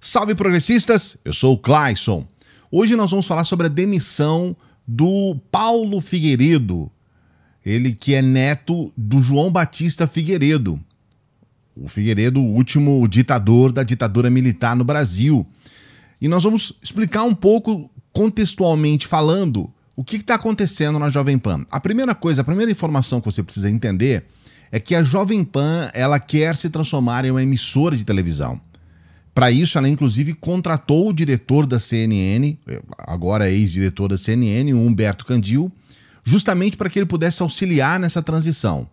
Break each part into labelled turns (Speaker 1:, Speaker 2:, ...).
Speaker 1: Salve progressistas, eu sou o Clayson. Hoje nós vamos falar sobre a demissão do Paulo Figueiredo, ele que é neto do João Batista Figueiredo. O Figueiredo, o último ditador da ditadura militar no Brasil. E nós vamos explicar um pouco, contextualmente falando, o que está acontecendo na Jovem Pan. A primeira coisa, a primeira informação que você precisa entender é que a Jovem Pan ela quer se transformar em uma emissora de televisão. Para isso, ela inclusive contratou o diretor da CNN, eh, agora é ex-diretor da CNN, Humberto Candil, justamente para que ele pudesse auxiliar nessa transição.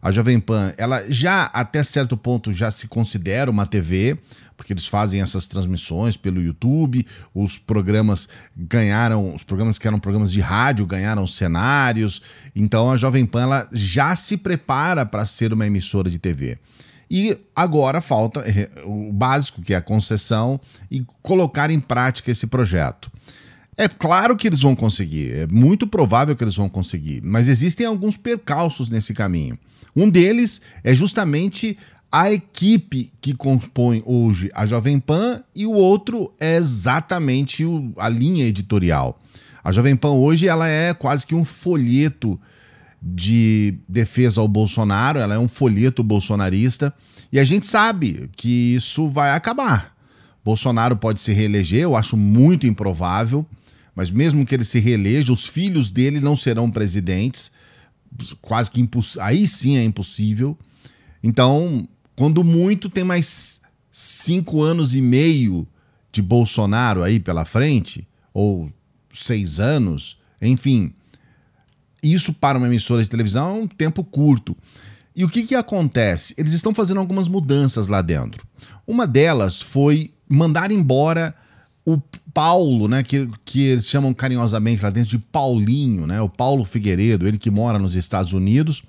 Speaker 1: A Jovem Pan, ela já até certo ponto já se considera uma TV, porque eles fazem essas transmissões pelo YouTube, os programas ganharam, os programas que eram programas de rádio ganharam cenários. Então a Jovem Pan ela já se prepara para ser uma emissora de TV. E agora falta eh, o básico, que é a concessão, e colocar em prática esse projeto. É claro que eles vão conseguir, é muito provável que eles vão conseguir, mas existem alguns percalços nesse caminho. Um deles é justamente a equipe que compõe hoje a Jovem Pan e o outro é exatamente o, a linha editorial. A Jovem Pan hoje ela é quase que um folheto de defesa ao Bolsonaro, ela é um folheto bolsonarista, e a gente sabe que isso vai acabar. Bolsonaro pode se reeleger, eu acho muito improvável, mas mesmo que ele se reeleja, os filhos dele não serão presidentes, quase que imposs... aí sim é impossível. Então, quando muito, tem mais cinco anos e meio de Bolsonaro aí pela frente, ou seis anos, enfim. Isso para uma emissora de televisão é um tempo curto. E o que, que acontece? Eles estão fazendo algumas mudanças lá dentro. Uma delas foi mandar embora o Paulo, né, que, que eles chamam carinhosamente lá dentro de Paulinho, né, o Paulo Figueiredo, ele que mora nos Estados Unidos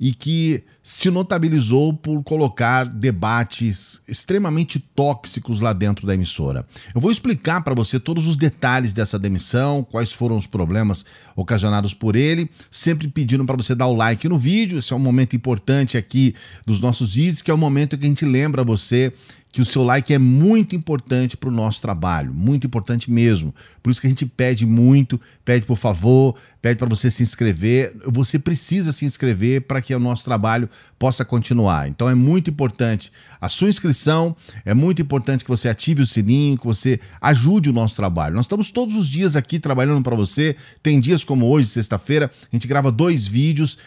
Speaker 1: e que se notabilizou por colocar debates extremamente tóxicos lá dentro da emissora. Eu vou explicar para você todos os detalhes dessa demissão, quais foram os problemas ocasionados por ele, sempre pedindo para você dar o like no vídeo. Esse é um momento importante aqui dos nossos vídeos, que é o momento que a gente lembra você que o seu like é muito importante para o nosso trabalho, muito importante mesmo. Por isso que a gente pede muito, pede por favor, pede para você se inscrever. Você precisa se inscrever para que o nosso trabalho possa continuar. Então é muito importante a sua inscrição, é muito importante que você ative o sininho, que você ajude o nosso trabalho. Nós estamos todos os dias aqui trabalhando para você. Tem dias como hoje, sexta-feira, a gente grava dois vídeos,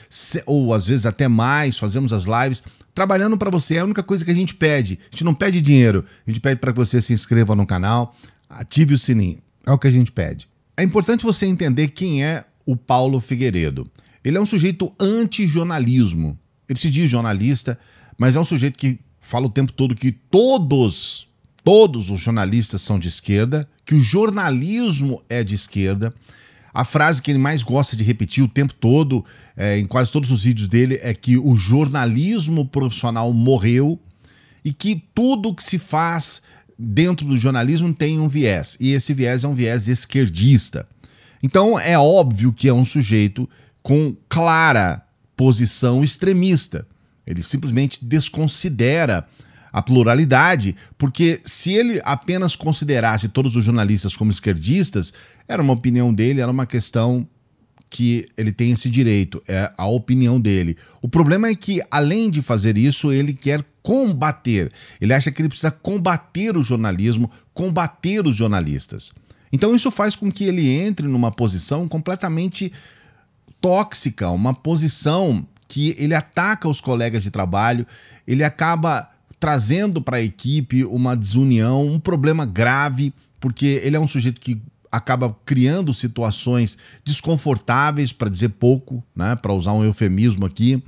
Speaker 1: ou às vezes até mais, fazemos as lives trabalhando para você. É a única coisa que a gente pede. A gente não pede dinheiro. A gente pede para que você se inscreva no canal, ative o sininho. É o que a gente pede. É importante você entender quem é o Paulo Figueiredo. Ele é um sujeito anti-jornalismo. Ele se diz jornalista, mas é um sujeito que fala o tempo todo que todos, todos os jornalistas são de esquerda, que o jornalismo é de esquerda, a frase que ele mais gosta de repetir o tempo todo, é, em quase todos os vídeos dele, é que o jornalismo profissional morreu e que tudo que se faz dentro do jornalismo tem um viés. E esse viés é um viés esquerdista. Então é óbvio que é um sujeito com clara posição extremista. Ele simplesmente desconsidera a pluralidade, porque se ele apenas considerasse todos os jornalistas como esquerdistas, era uma opinião dele, era uma questão que ele tem esse direito, é a opinião dele. O problema é que, além de fazer isso, ele quer combater. Ele acha que ele precisa combater o jornalismo, combater os jornalistas. Então, isso faz com que ele entre numa posição completamente tóxica, uma posição que ele ataca os colegas de trabalho, ele acaba trazendo para a equipe uma desunião, um problema grave, porque ele é um sujeito que acaba criando situações desconfortáveis, para dizer pouco, né, para usar um eufemismo aqui,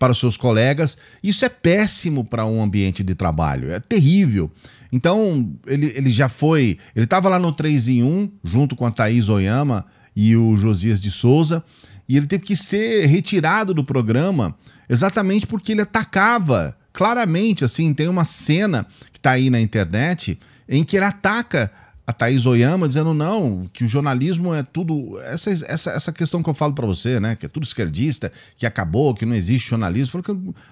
Speaker 1: para os seus colegas. Isso é péssimo para um ambiente de trabalho, é terrível. Então, ele, ele já foi. Ele estava lá no 3 em 1, junto com a Thaís Oyama e o Josias de Souza, e ele teve que ser retirado do programa exatamente porque ele atacava claramente, assim, tem uma cena que está aí na internet em que ele ataca a Thaís Oyama dizendo não, que o jornalismo é tudo. Essa, essa, essa questão que eu falo para você, né? Que é tudo esquerdista, que acabou, que não existe jornalismo.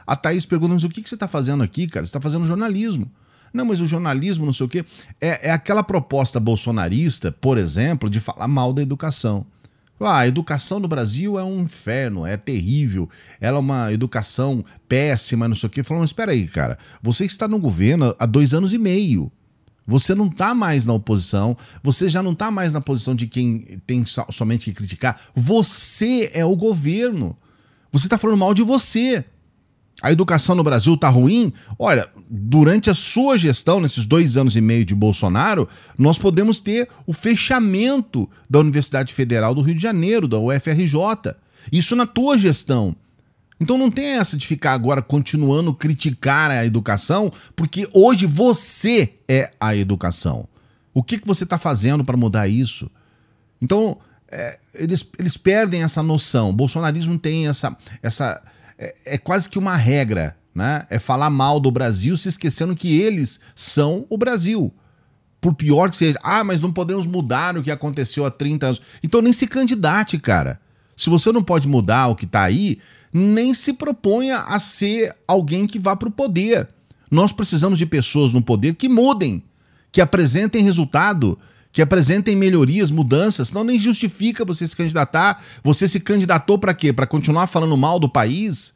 Speaker 1: A Thaís pergunta, mas o que, que você está fazendo aqui, cara? Você está fazendo jornalismo. Não, mas o jornalismo, não sei o quê. É, é aquela proposta bolsonarista, por exemplo, de falar mal da educação. Ah, a educação no Brasil é um inferno, é terrível, ela é uma educação péssima, não sei o quê. falou mas espera aí, cara, você está no governo há dois anos e meio. Você não está mais na oposição, você já não está mais na posição de quem tem so somente que criticar. Você é o governo. Você está falando mal de você a educação no Brasil está ruim? Olha, durante a sua gestão, nesses dois anos e meio de Bolsonaro, nós podemos ter o fechamento da Universidade Federal do Rio de Janeiro, da UFRJ. Isso na tua gestão. Então não tem essa de ficar agora continuando criticar a educação, porque hoje você é a educação. O que, que você está fazendo para mudar isso? Então, é, eles, eles perdem essa noção. O bolsonarismo tem essa, essa é, é, quase que uma regra, né? É falar mal do Brasil se esquecendo que eles são o Brasil. Por pior que seja. Ah, mas não podemos mudar o que aconteceu há 30 anos. Então nem se candidate, cara. Se você não pode mudar o que está aí, nem se proponha a ser alguém que vá para o poder. Nós precisamos de pessoas no poder que mudem, que apresentem resultado que apresentem melhorias, mudanças, senão nem justifica você se candidatar. Você se candidatou para quê? Para continuar falando mal do país?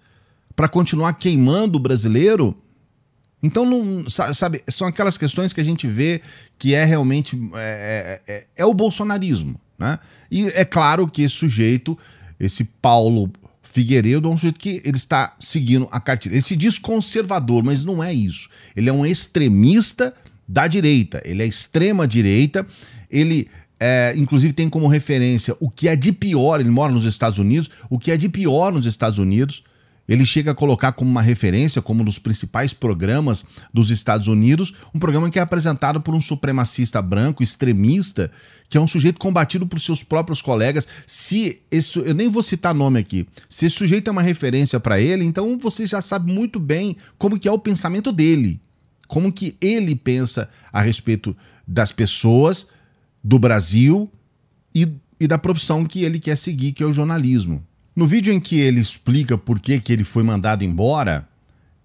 Speaker 1: Para continuar queimando o brasileiro? Então, não, sabe, são aquelas questões que a gente vê que é realmente. É, é, é, é o bolsonarismo. Né? E é claro que esse sujeito, esse Paulo Figueiredo é um sujeito que ele está seguindo a cartilha. Ele se diz conservador, mas não é isso. Ele é um extremista da direita, ele é extrema direita, ele é, inclusive tem como referência o que é de pior, ele mora nos Estados Unidos, o que é de pior nos Estados Unidos, ele chega a colocar como uma referência, como um dos principais programas dos Estados Unidos, um programa que é apresentado por um supremacista branco, extremista, que é um sujeito combatido por seus próprios colegas. Se esse, eu nem vou citar nome aqui, se esse sujeito é uma referência para ele, então você já sabe muito bem como que é o pensamento dele como que ele pensa a respeito das pessoas, do Brasil e, e da profissão que ele quer seguir, que é o jornalismo. No vídeo em que ele explica por que, que ele foi mandado embora,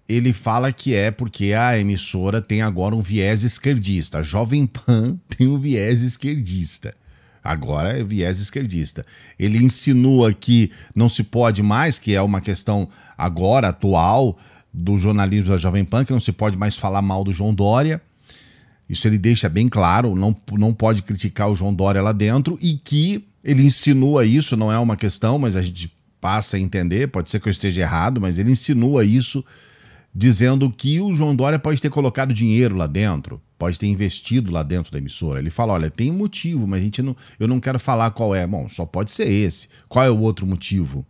Speaker 1: ele fala que é porque a emissora tem agora um viés esquerdista. A Jovem Pan tem um viés esquerdista. Agora é viés esquerdista. Ele insinua que não se pode mais, que é uma questão agora atual, do jornalismo da Jovem Pan, que não se pode mais falar mal do João Dória. Isso ele deixa bem claro, não, não pode criticar o João Dória lá dentro e que ele insinua isso, não é uma questão, mas a gente passa a entender, pode ser que eu esteja errado, mas ele insinua isso dizendo que o João Dória pode ter colocado dinheiro lá dentro, pode ter investido lá dentro da emissora. Ele fala, olha, tem motivo, mas a gente não, eu não quero falar qual é. Bom, só pode ser esse. Qual é o outro motivo?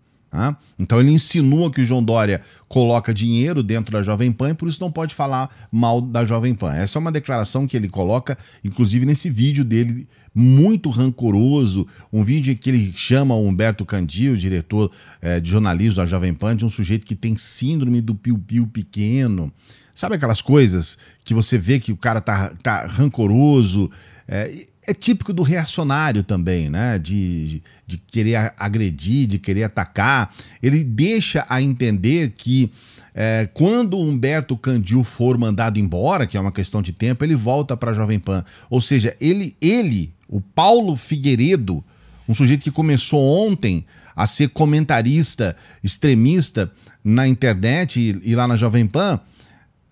Speaker 1: então ele insinua que o João Dória coloca dinheiro dentro da Jovem Pan e por isso não pode falar mal da Jovem Pan. Essa é uma declaração que ele coloca, inclusive nesse vídeo dele muito rancoroso, um vídeo em que ele chama o Humberto Candil, diretor eh, de jornalismo da Jovem Pan, de um sujeito que tem síndrome do piu-piu pequeno. Sabe aquelas coisas que você vê que o cara tá, tá rancoroso? É, é típico do reacionário também, né? De, de, de, querer agredir, de querer atacar. Ele deixa a entender que é, quando Humberto Candil for mandado embora, que é uma questão de tempo, ele volta para a Jovem Pan. Ou seja, ele, ele, o Paulo Figueiredo, um sujeito que começou ontem a ser comentarista extremista na internet e, e lá na Jovem Pan,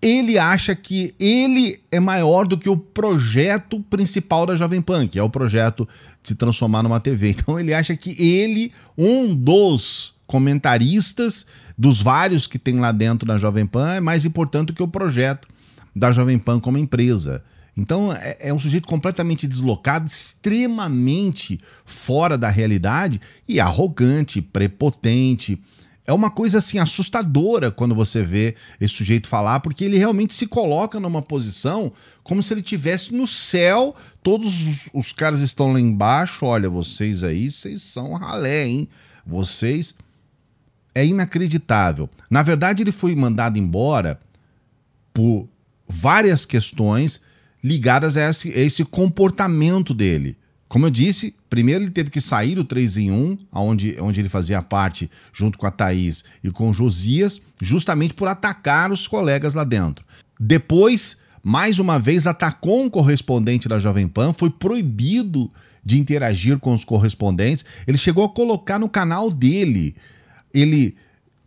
Speaker 1: ele acha que ele é maior do que o projeto principal da Jovem Pan, que é o projeto de se transformar numa TV. Então ele acha que ele, um dos comentaristas dos vários que tem lá dentro da Jovem Pan, é mais importante que o projeto da Jovem Pan como empresa. Então é, é um sujeito completamente deslocado, extremamente fora da realidade e arrogante, prepotente é uma coisa assim assustadora quando você vê esse sujeito falar, porque ele realmente se coloca numa posição como se ele tivesse no céu, todos os, os caras estão lá embaixo, olha, vocês aí, vocês são ralé, hein? Vocês é inacreditável. Na verdade, ele foi mandado embora por várias questões ligadas a esse, a esse comportamento dele. Como eu disse, primeiro ele teve que sair do 3 em 1, onde, onde ele fazia parte junto com a Thaís e com o Josias, justamente por atacar os colegas lá dentro. Depois, mais uma vez, atacou um correspondente da Jovem Pan, foi proibido de interagir com os correspondentes. Ele chegou a colocar no canal dele, ele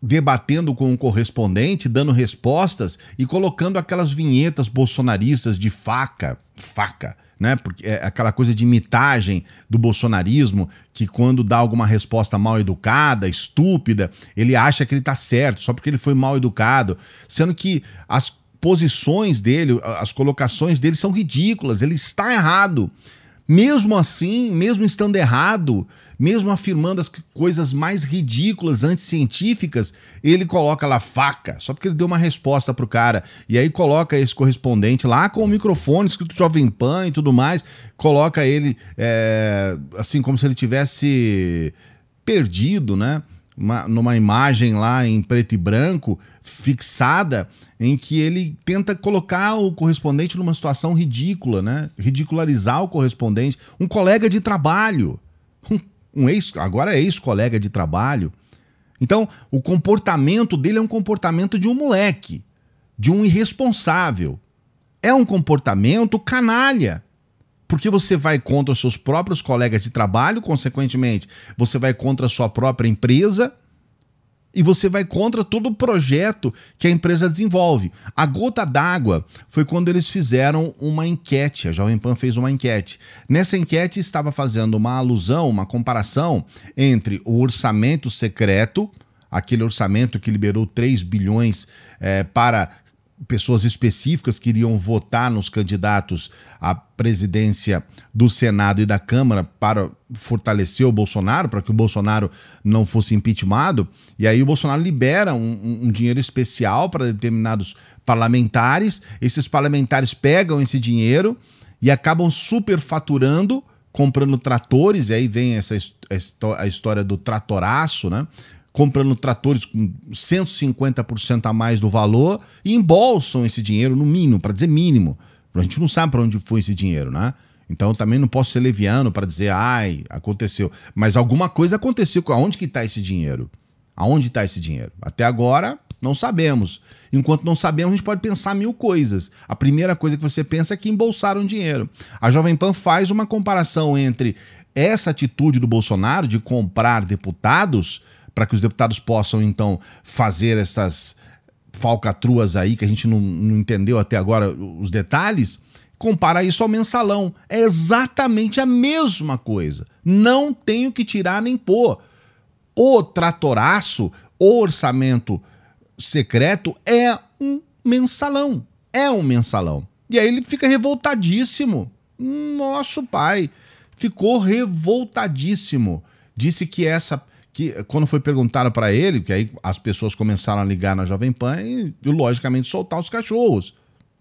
Speaker 1: debatendo com o um correspondente, dando respostas e colocando aquelas vinhetas bolsonaristas de faca, faca né? Porque é aquela coisa de mitagem do bolsonarismo que quando dá alguma resposta mal educada, estúpida, ele acha que ele está certo só porque ele foi mal educado, sendo que as posições dele, as colocações dele são ridículas, ele está errado. Mesmo assim, mesmo estando errado, mesmo afirmando as coisas mais ridículas, anticientíficas, ele coloca lá faca, só porque ele deu uma resposta pro cara. E aí coloca esse correspondente lá com o microfone escrito Jovem Pan e tudo mais, coloca ele é, assim como se ele tivesse perdido, né? uma, numa imagem lá em preto e branco, fixada, em que ele tenta colocar o correspondente numa situação ridícula, né? Ridicularizar o correspondente. Um colega de trabalho. Um, um ex, agora é ex-colega de trabalho. Então, o comportamento dele é um comportamento de um moleque, de um irresponsável. É um comportamento canalha porque você vai contra os seus próprios colegas de trabalho, consequentemente, você vai contra a sua própria empresa e você vai contra todo o projeto que a empresa desenvolve. A gota d'água foi quando eles fizeram uma enquete, a Jovem Pan fez uma enquete. Nessa enquete estava fazendo uma alusão, uma comparação entre o orçamento secreto, aquele orçamento que liberou 3 bilhões é, para pessoas específicas que iriam votar nos candidatos à presidência do Senado e da Câmara para fortalecer o Bolsonaro, para que o Bolsonaro não fosse impeachmentado. E aí o Bolsonaro libera um, um dinheiro especial para determinados parlamentares. Esses parlamentares pegam esse dinheiro e acabam superfaturando comprando tratores, e aí vem essa a história do tratoraço, né? comprando tratores com 150% a mais do valor e embolsam esse dinheiro no mínimo, para dizer mínimo. A gente não sabe para onde foi esse dinheiro, né? Então também não posso ser leviano para dizer, ai, aconteceu. Mas alguma coisa aconteceu. Aonde que está esse dinheiro? Aonde está esse dinheiro? Até agora, não sabemos. Enquanto não sabemos, a gente pode pensar mil coisas. A primeira coisa que você pensa é que embolsaram dinheiro. A Jovem Pan faz uma comparação entre essa atitude do Bolsonaro de comprar deputados para que os deputados possam, então, fazer essas falcatruas aí, que a gente não, não entendeu até agora os detalhes, compara isso ao mensalão. É exatamente a mesma coisa. Não tenho que tirar nem pôr. O tratoraço, o orçamento secreto é um mensalão. É um mensalão. E aí ele fica revoltadíssimo. Nosso pai ficou revoltadíssimo. Disse que essa que quando foi perguntado para ele, que aí as pessoas começaram a ligar na Jovem Pan e, logicamente, soltar os cachorros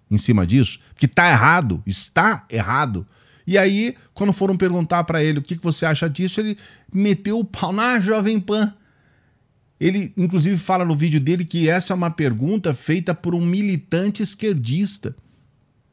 Speaker 1: em cima disso, que tá errado, está errado. E aí, quando foram perguntar para ele o que, que você acha disso, ele meteu o pau na Jovem Pan. Ele, inclusive, fala no vídeo dele que essa é uma pergunta feita por um militante esquerdista.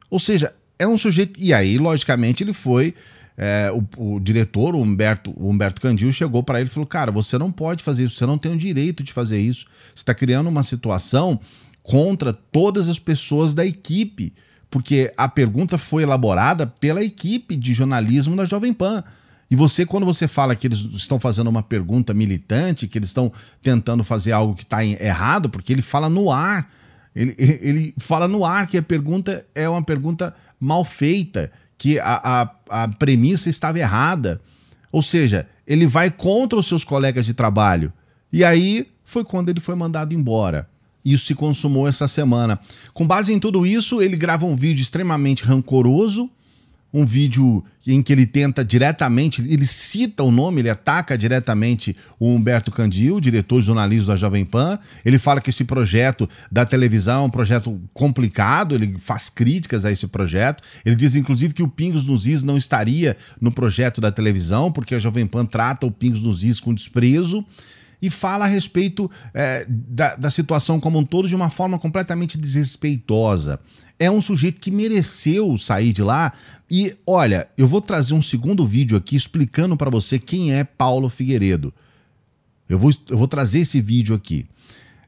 Speaker 1: Ou seja, é um sujeito. E aí, logicamente, ele foi é, o, o, diretor, o Humberto, o Humberto Candil, chegou para ele e falou: Cara, você não pode fazer isso, você não tem o direito de fazer isso. Você está criando uma situação contra todas as pessoas da equipe, porque a pergunta foi elaborada pela equipe de jornalismo da Jovem Pan. E você, quando você fala que eles estão fazendo uma pergunta militante, que eles estão tentando fazer algo que está errado, porque ele fala no ar. Ele, ele fala no ar que a pergunta é uma pergunta mal feita, que a, a, a premissa estava errada. Ou seja, ele vai contra os seus colegas de trabalho. E aí foi quando ele foi mandado embora. Isso se consumou essa semana. Com base em tudo isso, ele grava um vídeo extremamente rancoroso, um vídeo em que ele tenta diretamente, ele cita o nome, ele ataca diretamente o Humberto Candil, diretor de jornalismo da Jovem Pan. Ele fala que esse projeto da televisão é um projeto complicado, ele faz críticas a esse projeto. Ele diz, inclusive, que o Pingos nos Is não estaria no projeto da televisão, porque a Jovem Pan trata o Pingos nos Is com desprezo e fala a respeito é, da, da situação como um todo de uma forma completamente desrespeitosa. É um sujeito que mereceu sair de lá. E olha, eu vou trazer um segundo vídeo aqui explicando para você quem é Paulo Figueiredo. Eu vou, eu vou trazer esse vídeo aqui.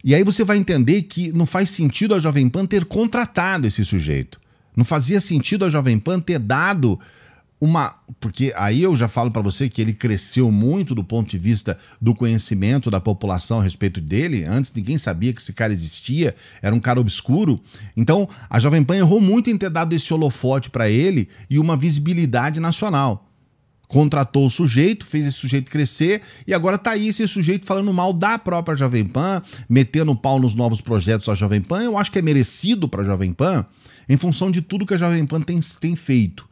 Speaker 1: E aí você vai entender que não faz sentido a Jovem Pan ter contratado esse sujeito. Não fazia sentido a Jovem Pan ter dado uma. Porque aí eu já falo para você que ele cresceu muito do ponto de vista do conhecimento da população a respeito dele. Antes ninguém sabia que esse cara existia, era um cara obscuro. Então a Jovem Pan errou muito em ter dado esse holofote para ele e uma visibilidade nacional contratou o sujeito, fez esse sujeito crescer e agora tá aí esse sujeito falando mal da própria Jovem Pan, metendo pau nos novos projetos da Jovem Pan. Eu acho que é merecido para a Jovem Pan em função de tudo que a Jovem Pan tem, tem feito.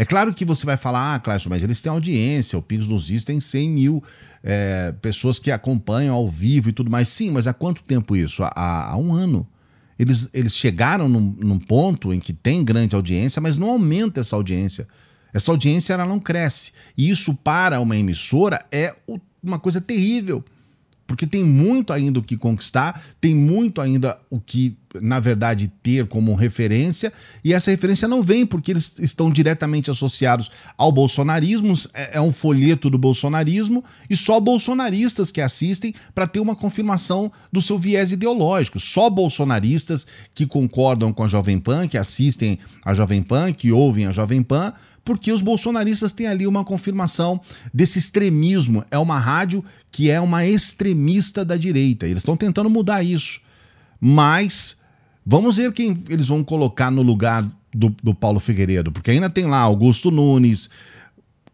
Speaker 1: É claro que você vai falar, ah, Cláudio, mas eles têm audiência, o Pingos nos Is tem 100 mil é, pessoas que acompanham ao vivo e tudo mais. Sim, mas há quanto tempo isso? Há, há um ano. Eles, eles chegaram num, num ponto em que tem grande audiência, mas não aumenta essa audiência. Essa audiência ela não cresce. E isso para uma emissora é uma coisa terrível porque tem muito ainda o que conquistar, tem muito ainda o que na verdade, ter como referência, e essa referência não vem porque eles estão diretamente associados ao bolsonarismo, é, é um folheto do bolsonarismo, e só bolsonaristas que assistem para ter uma confirmação do seu viés ideológico. Só bolsonaristas que concordam com a Jovem Pan, que assistem a Jovem Pan, que ouvem a Jovem Pan, porque os bolsonaristas têm ali uma confirmação desse extremismo. É uma rádio que é uma extremista da direita. Eles estão tentando mudar isso. Mas Vamos ver quem eles vão colocar no lugar do, do Paulo Figueiredo, porque ainda tem lá Augusto Nunes,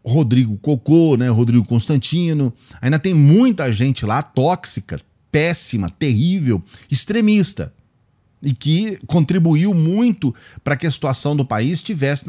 Speaker 1: Rodrigo Cocô, né? Rodrigo Constantino. Ainda tem muita gente lá tóxica, péssima, terrível, extremista e que contribuiu muito para que a situação do país estivesse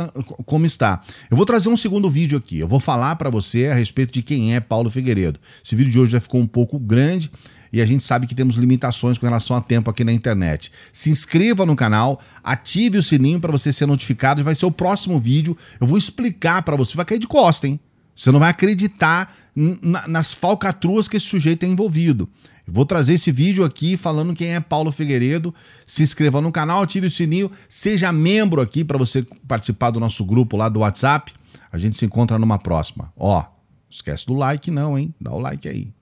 Speaker 1: como está. Eu vou trazer um segundo vídeo aqui. Eu vou falar para você a respeito de quem é Paulo Figueiredo. Esse vídeo de hoje já ficou um pouco grande e a gente sabe que temos limitações com relação a tempo aqui na internet. Se inscreva no canal, ative o sininho para você ser notificado e vai ser o próximo vídeo. Eu vou explicar para você, vai cair de costa, hein? Você não vai acreditar nas falcatruas que esse sujeito é envolvido. Vou trazer esse vídeo aqui falando quem é Paulo Figueiredo. Se inscreva no canal, ative o sininho, seja membro aqui para você participar do nosso grupo lá do WhatsApp. A gente se encontra numa próxima. Ó, esquece do like não, hein? Dá o like aí.